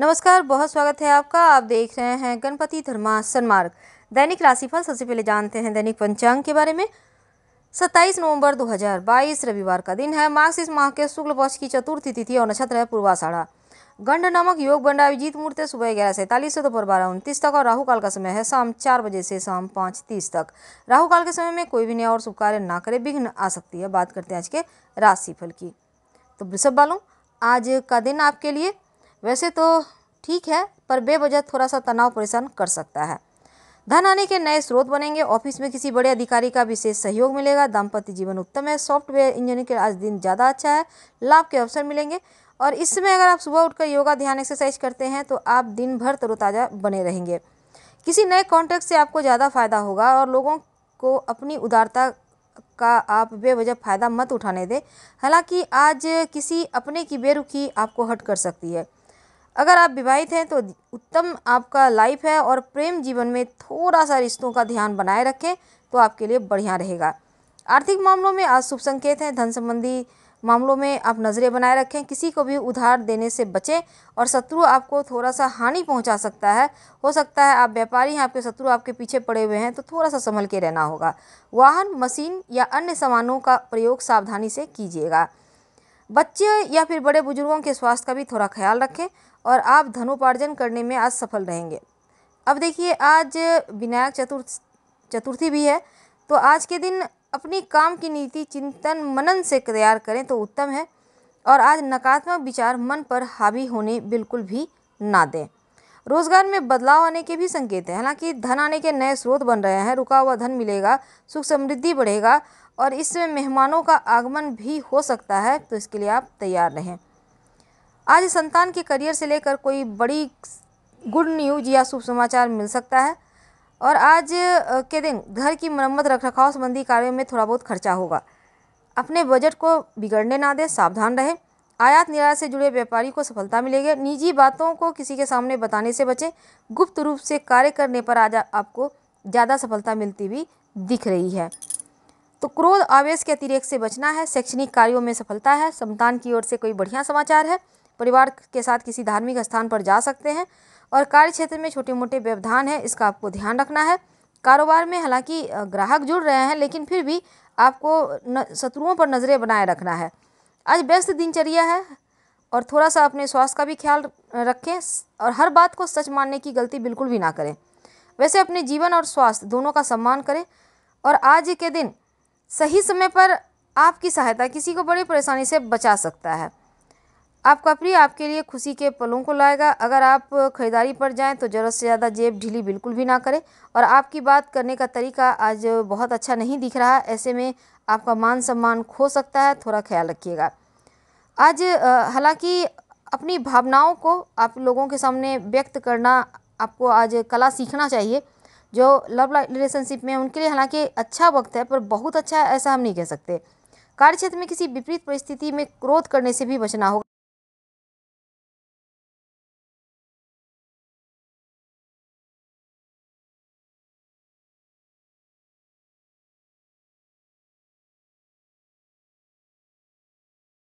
नमस्कार बहुत स्वागत है आपका आप देख रहे हैं गणपति धर्मासन मार्ग दैनिक राशिफल सबसे पहले जानते हैं दैनिक पंचांग के बारे में 27 नवंबर 2022 रविवार का दिन है मार्क्स इस माह के शुक्ल पक्ष की चतुर्थी तिथि और नक्षत्र है पूर्वाषाढ़ा गंड नामक योग बंडा अभिजीत मूर्त सुबह ग्यारह सैंतालीस से दोपहर बारह उनतीस तक और राहुकाल का समय है शाम चार बजे से शाम पाँच तीस तक राहुकाल के समय में कोई भी नया और शुभ कार्य ना करे विघ्न आ सकती है बात करते हैं आज के राशिफल की तो वृषभ बालों आज का दिन आपके लिए वैसे तो ठीक है पर बेवजह थोड़ा सा तनाव परेशान कर सकता है धन आने के नए स्रोत बनेंगे ऑफिस में किसी बड़े अधिकारी का विशेष सहयोग मिलेगा दाम्पत्य जीवन उत्तम है सॉफ्टवेयर इंजीनियरिंग के आज दिन ज़्यादा अच्छा है लाभ के अवसर मिलेंगे और इस समय अगर आप सुबह उठकर योगा ध्यान एक्सरसाइज करते हैं तो आप दिन भर तरोताज़ा बने रहेंगे किसी नए कॉन्ट्रैक्ट से आपको ज़्यादा फायदा होगा और लोगों को अपनी उदारता का आप बेवजह फ़ायदा मत उठाने दें हालांकि आज किसी अपने की बेरुखी आपको हट कर सकती है अगर आप विवाहित हैं तो उत्तम आपका लाइफ है और प्रेम जीवन में थोड़ा सा रिश्तों का ध्यान बनाए रखें तो आपके लिए बढ़िया रहेगा आर्थिक मामलों में आज शुभ संकेत हैं धन संबंधी मामलों में आप नज़रें बनाए रखें किसी को भी उधार देने से बचें और शत्रु आपको थोड़ा सा हानि पहुंचा सकता है हो सकता है आप व्यापारी हैं आपके शत्रु आपके पीछे पड़े हुए हैं तो थोड़ा सा संभल के रहना होगा वाहन मशीन या अन्य सामानों का प्रयोग सावधानी से कीजिएगा बच्चे या फिर बड़े बुजुर्गों के स्वास्थ्य का भी थोड़ा ख्याल रखें और आप धनोपार्जन करने में आज सफल रहेंगे अब देखिए आज विनायक चतुर्थ चतुर्थी भी है तो आज के दिन अपनी काम की नीति चिंतन मनन से तैयार करें तो उत्तम है और आज नकारात्मक विचार मन पर हावी होने बिल्कुल भी ना दें रोजगार में बदलाव आने के भी संकेत हैं हालांकि धन आने के नए स्रोत बन रहे हैं रुका हुआ धन मिलेगा सुख समृद्धि बढ़ेगा और इसमें मेहमानों का आगमन भी हो सकता है तो इसके लिए आप तैयार रहें आज संतान के करियर से लेकर कोई बड़ी गुड न्यूज या शुभ समाचार मिल सकता है और आज के दिन घर की मरम्मत रख रखाव संबंधी कार्यों में थोड़ा बहुत खर्चा होगा अपने बजट को बिगड़ने ना दें सावधान रहें आयात निर्यात से जुड़े व्यापारी को सफलता मिलेगी निजी बातों को किसी के सामने बताने से बचें गुप्त रूप से कार्य करने पर आज आपको ज़्यादा सफलता मिलती हुई दिख रही है तो क्रोध आवेश के अतिरेक से बचना है शैक्षणिक कार्यों में सफलता है संतान की ओर से कोई बढ़िया समाचार है परिवार के साथ किसी धार्मिक स्थान पर जा सकते हैं और कार्य क्षेत्र में छोटे मोटे व्यवधान है इसका आपको ध्यान रखना है कारोबार में हालांकि ग्राहक जुड़ रहे हैं लेकिन फिर भी आपको शत्रुओं पर नज़रें बनाए रखना है आज व्यस्त दिनचर्या है और थोड़ा सा अपने स्वास्थ्य का भी ख्याल रखें और हर बात को सच मानने की गलती बिल्कुल भी ना करें वैसे अपने जीवन और स्वास्थ्य दोनों का सम्मान करें और आज के दिन सही समय पर आपकी सहायता किसी को बड़ी परेशानी से बचा सकता है आपका प्रिय आपके लिए खुशी के पलों को लाएगा अगर आप खरीदारी पर जाएं तो ज़रूरत से ज़्यादा जेब ढीली बिल्कुल भी ना करें और आपकी बात करने का तरीका आज बहुत अच्छा नहीं दिख रहा ऐसे में आपका मान सम्मान खो सकता है थोड़ा ख्याल रखिएगा आज हालांकि अपनी भावनाओं को आप लोगों के सामने व्यक्त करना आपको आज कला सीखना चाहिए जो लव रिलेशनशिप में उनके लिए हालांकि अच्छा वक्त है पर बहुत अच्छा है ऐसा हम नहीं कह सकते क्षेत्र में किसी विपरीत परिस्थिति में क्रोध करने से भी बचना होगा